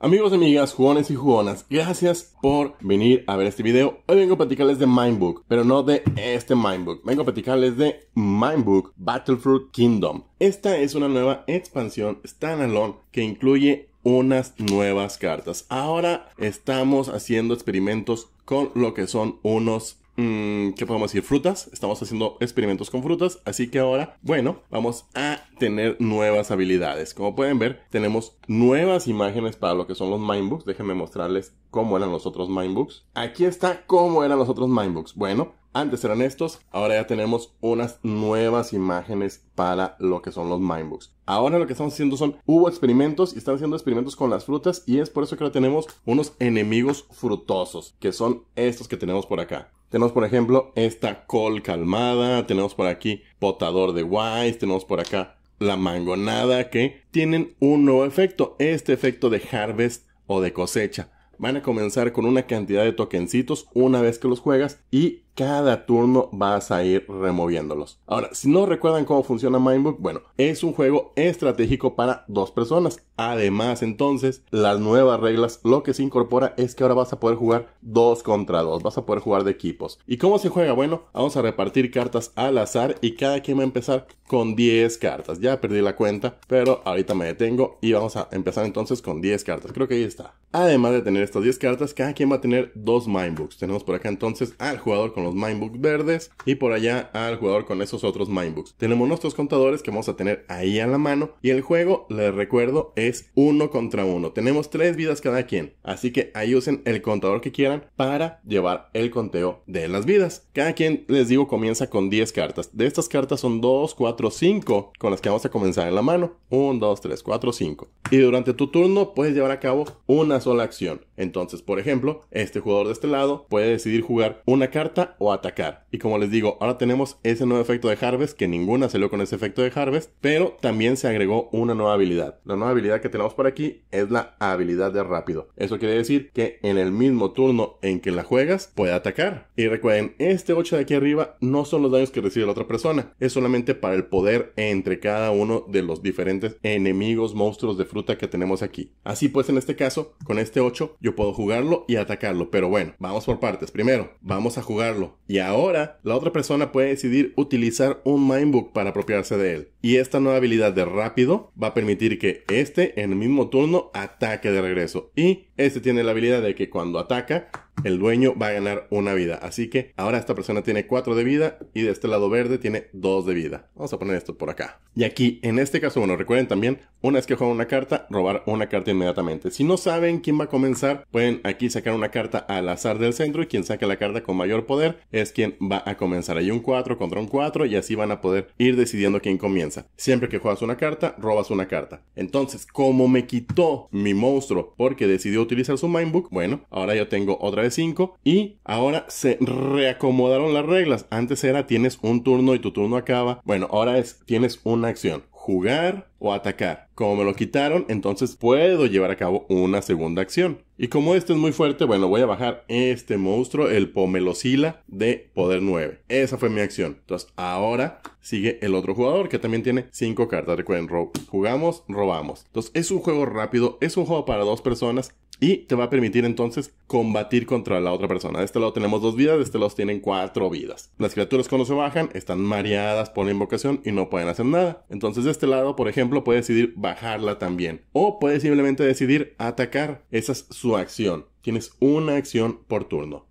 Amigos, amigas, jugones y jugonas, gracias por venir a ver este video. Hoy vengo a platicarles de Mindbook, pero no de este Mindbook. Vengo a platicarles de Mindbook Battlefruit Kingdom. Esta es una nueva expansión standalone que incluye unas nuevas cartas. Ahora estamos haciendo experimentos con lo que son unos mm, ¿qué podemos decir? Frutas. Estamos haciendo experimentos con frutas. Así que ahora, bueno, vamos a tener nuevas habilidades. Como pueden ver, tenemos nuevas imágenes para lo que son los Mindbooks. Déjenme mostrarles cómo eran los otros Mindbooks. Aquí está cómo eran los otros Mindbooks. Bueno, antes eran estos, ahora ya tenemos unas nuevas imágenes para lo que son los Mindbooks. Ahora lo que estamos haciendo son, hubo experimentos y están haciendo experimentos con las frutas y es por eso que ahora tenemos unos enemigos frutosos, que son estos que tenemos por acá. Tenemos por ejemplo esta col calmada, tenemos por aquí potador de wise, tenemos por acá la mangonada que tienen un nuevo efecto, este efecto de harvest o de cosecha. Van a comenzar con una cantidad de tokencitos una vez que los juegas y cada turno vas a ir removiéndolos. Ahora, si no recuerdan cómo funciona Mindbook, bueno, es un juego estratégico para dos personas. Además, entonces, las nuevas reglas lo que se incorpora es que ahora vas a poder jugar dos contra dos, vas a poder jugar de equipos. ¿Y cómo se juega? Bueno, vamos a repartir cartas al azar y cada quien va a empezar con 10 cartas. Ya perdí la cuenta, pero ahorita me detengo y vamos a empezar entonces con 10 cartas. Creo que ahí está. Además de tener estas 10 cartas, cada quien va a tener dos Mindbooks. Tenemos por acá entonces al jugador con los los Mindbooks verdes y por allá al jugador con esos otros Mindbooks. Tenemos nuestros contadores que vamos a tener ahí a la mano y el juego, les recuerdo, es uno contra uno. Tenemos tres vidas cada quien, así que ahí usen el contador que quieran para llevar el conteo de las vidas. Cada quien, les digo, comienza con 10 cartas. De estas cartas son 2, 4, 5 con las que vamos a comenzar en la mano. 1, 2, 3, 4, 5. Y durante tu turno puedes llevar a cabo una sola acción. Entonces, por ejemplo, este jugador de este lado puede decidir jugar una carta o atacar. Y como les digo, ahora tenemos ese nuevo efecto de Harvest, que ninguna salió con ese efecto de Harvest, pero también se agregó una nueva habilidad. La nueva habilidad que tenemos por aquí es la habilidad de rápido. Eso quiere decir que en el mismo turno en que la juegas, puede atacar. Y recuerden, este 8 de aquí arriba no son los daños que recibe la otra persona, es solamente para el poder entre cada uno de los diferentes enemigos, monstruos de fruta que tenemos aquí. Así pues, en este caso, con este 8, yo puedo jugarlo y atacarlo. Pero bueno, vamos por partes. Primero, vamos a jugarlo y ahora la otra persona puede decidir utilizar un Mindbook para apropiarse de él. Y esta nueva habilidad de rápido va a permitir que este en el mismo turno ataque de regreso. Y este tiene la habilidad de que cuando ataca el dueño va a ganar una vida. Así que ahora esta persona tiene 4 de vida y de este lado verde tiene 2 de vida. Vamos a poner esto por acá. Y aquí, en este caso, bueno, recuerden también, una vez que juegan una carta, robar una carta inmediatamente. Si no saben quién va a comenzar, pueden aquí sacar una carta al azar del centro y quien saque la carta con mayor poder es quien va a comenzar. Hay un 4 contra un 4 y así van a poder ir decidiendo quién comienza. Siempre que juegas una carta, robas una carta. Entonces, como me quitó mi monstruo porque decidió utilizar su Mindbook, bueno, ahora yo tengo otra vez 5 y ahora se reacomodaron las reglas. Antes era tienes un turno y tu turno acaba. Bueno, ahora es tienes una acción jugar o atacar. Como me lo quitaron, entonces puedo llevar a cabo una segunda acción. Y como este es muy fuerte, bueno, voy a bajar este monstruo, el Pomelosila, de poder 9. Esa fue mi acción. Entonces, ahora sigue el otro jugador que también tiene 5 cartas. Recuerden, jugamos, robamos. Entonces, es un juego rápido, es un juego para dos personas y te va a permitir entonces combatir contra la otra persona. De este lado tenemos dos vidas, de este lado tienen cuatro vidas. Las criaturas cuando se bajan están mareadas por la invocación y no pueden hacer nada. Entonces de este lado, por ejemplo, puede decidir bajarla también. O puede simplemente decidir atacar. Esa es su acción. Tienes una acción por turno.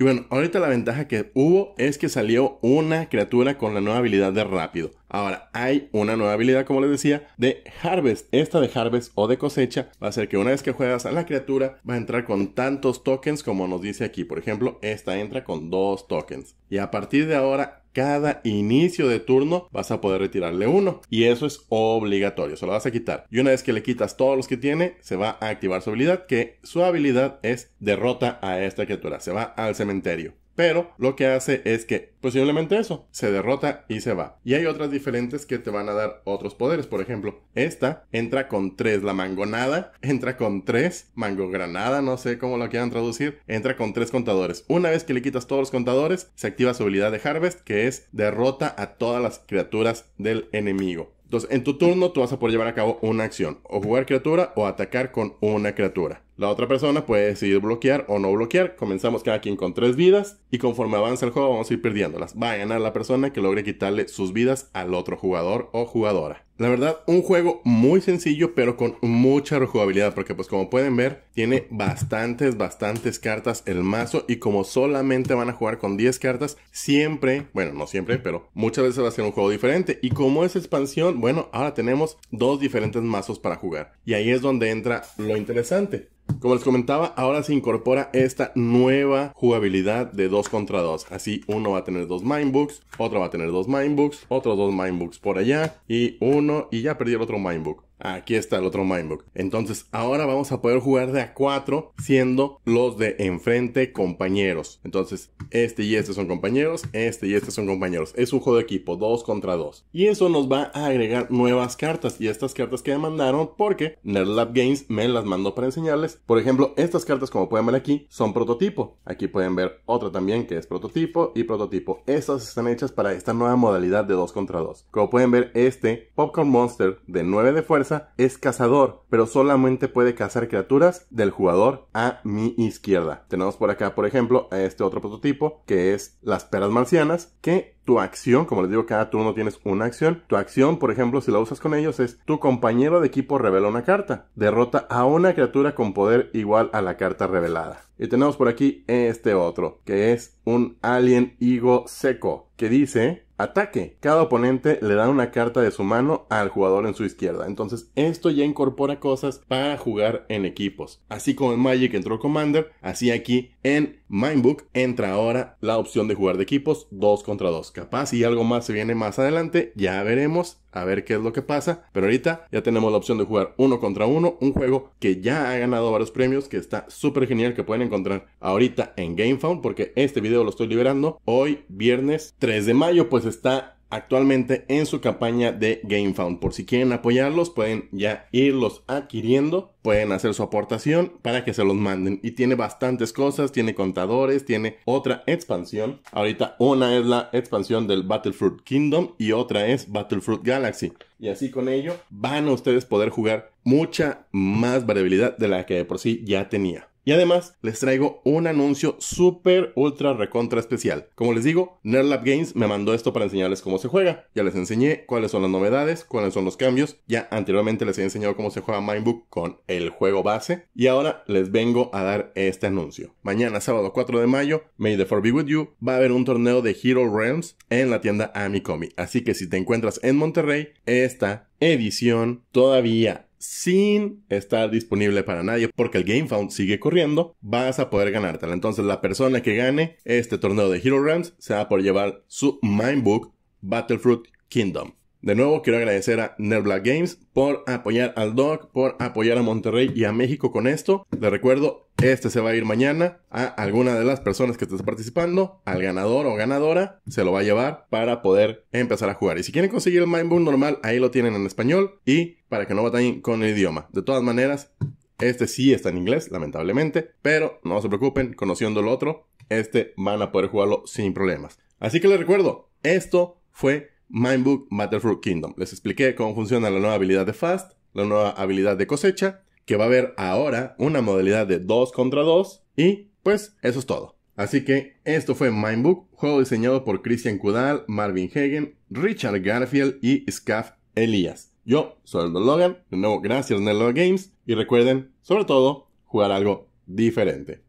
Y bueno, ahorita la ventaja que hubo es que salió una criatura con la nueva habilidad de rápido. Ahora, hay una nueva habilidad, como les decía, de Harvest. Esta de Harvest o de cosecha va a ser que una vez que juegas a la criatura, va a entrar con tantos tokens como nos dice aquí. Por ejemplo, esta entra con dos tokens. Y a partir de ahora, cada inicio de turno vas a poder retirarle uno. Y eso es obligatorio, se lo vas a quitar. Y una vez que le quitas todos los que tiene, se va a activar su habilidad, que su habilidad es derrota a esta criatura. Se va al cementerio pero lo que hace es que posiblemente eso se derrota y se va. Y hay otras diferentes que te van a dar otros poderes, por ejemplo, esta entra con tres la mangonada, entra con tres mango granada, no sé cómo lo quieran traducir, entra con tres contadores. Una vez que le quitas todos los contadores, se activa su habilidad de Harvest, que es derrota a todas las criaturas del enemigo. Entonces, en tu turno tú vas a poder llevar a cabo una acción, o jugar criatura o atacar con una criatura. La otra persona puede decidir bloquear o no bloquear. Comenzamos cada quien con tres vidas y conforme avanza el juego vamos a ir perdiéndolas. Va a ganar la persona que logre quitarle sus vidas al otro jugador o jugadora. La verdad, un juego muy sencillo pero con mucha rejugabilidad porque pues como pueden ver tiene bastantes, bastantes cartas el mazo y como solamente van a jugar con 10 cartas, siempre, bueno no siempre, pero muchas veces va a ser un juego diferente y como es expansión, bueno, ahora tenemos dos diferentes mazos para jugar y ahí es donde entra lo interesante. Como les comentaba, ahora se incorpora esta nueva jugabilidad de 2 contra 2. Así uno va a tener dos Mindbooks, otro va a tener dos Mindbooks, otros dos Mindbooks por allá y uno y ya perdí el otro Mindbook. Aquí está el otro Mindbook. Entonces, ahora vamos a poder jugar de a cuatro, siendo los de enfrente compañeros. Entonces, este y este son compañeros, este y este son compañeros. Es un juego de equipo, dos contra dos. Y eso nos va a agregar nuevas cartas. Y estas cartas que me mandaron, porque Nerdlab Games me las mandó para enseñarles. Por ejemplo, estas cartas, como pueden ver aquí, son prototipo. Aquí pueden ver otra también que es prototipo y prototipo. Estas están hechas para esta nueva modalidad de dos contra dos. Como pueden ver, este Popcorn Monster de 9 de fuerza es cazador, pero solamente puede cazar criaturas del jugador a mi izquierda. Tenemos por acá, por ejemplo, a este otro prototipo que es las peras marcianas, que tu acción, como les digo, cada turno tienes una acción. Tu acción, por ejemplo, si la usas con ellos, es tu compañero de equipo revela una carta. Derrota a una criatura con poder igual a la carta revelada. Y tenemos por aquí este otro, que es un alien higo seco, que dice Ataque. Cada oponente le da una carta de su mano al jugador en su izquierda. Entonces esto ya incorpora cosas para jugar en equipos. Así como en Magic entró Commander, así aquí en Mindbook entra ahora la opción de jugar de equipos 2 contra 2. Capaz y algo más se viene más adelante, ya veremos a ver qué es lo que pasa, pero ahorita ya tenemos la opción de jugar 1 contra 1, un juego que ya ha ganado varios premios, que está súper genial, que pueden encontrar ahorita en GameFound, porque este video lo estoy liberando hoy, viernes 3 de mayo, pues está actualmente en su campaña de GameFound. Por si quieren apoyarlos, pueden ya irlos adquiriendo, pueden hacer su aportación para que se los manden. Y tiene bastantes cosas, tiene contadores, tiene otra expansión. Ahorita una es la expansión del Battlefruit Kingdom y otra es Battlefruit Galaxy. Y así con ello van a ustedes poder jugar mucha más variabilidad de la que de por sí ya tenía. Y además les traigo un anuncio súper, ultra, recontra especial. Como les digo, Nerdlab Games me mandó esto para enseñarles cómo se juega. Ya les enseñé cuáles son las novedades, cuáles son los cambios. Ya anteriormente les he enseñado cómo se juega Mindbook con el juego base. Y ahora les vengo a dar este anuncio. Mañana, sábado 4 de mayo, May the 4 Be With You, va a haber un torneo de Hero Realms en la tienda Amicomi. Así que si te encuentras en Monterrey, esta edición todavía sin estar disponible para nadie porque el GameFound sigue corriendo, vas a poder ganártela. Entonces la persona que gane este torneo de Hero Rams se va por llevar su Mindbook Battlefruit Kingdom. De nuevo quiero agradecer a Black Games por apoyar al Dog, por apoyar a Monterrey y a México con esto. Les recuerdo, este se va a ir mañana a alguna de las personas que estén participando, al ganador o ganadora, se lo va a llevar para poder empezar a jugar. Y si quieren conseguir el Mind normal, ahí lo tienen en español y para que no batallen con el idioma. De todas maneras, este sí está en inglés, lamentablemente, pero no se preocupen, conociendo el otro, este van a poder jugarlo sin problemas. Así que les recuerdo, esto fue Mindbook Matterfruit Kingdom. Les expliqué cómo funciona la nueva habilidad de Fast, la nueva habilidad de cosecha que va a haber ahora una modalidad de 2 contra 2 y pues eso es todo. Así que esto fue Mindbook, juego diseñado por Christian Kudal, Marvin Hagen, Richard Garfield y Scaf Elias. Yo soy el Logan, de nuevo gracias Nelo Games y recuerden, sobre todo, jugar algo diferente.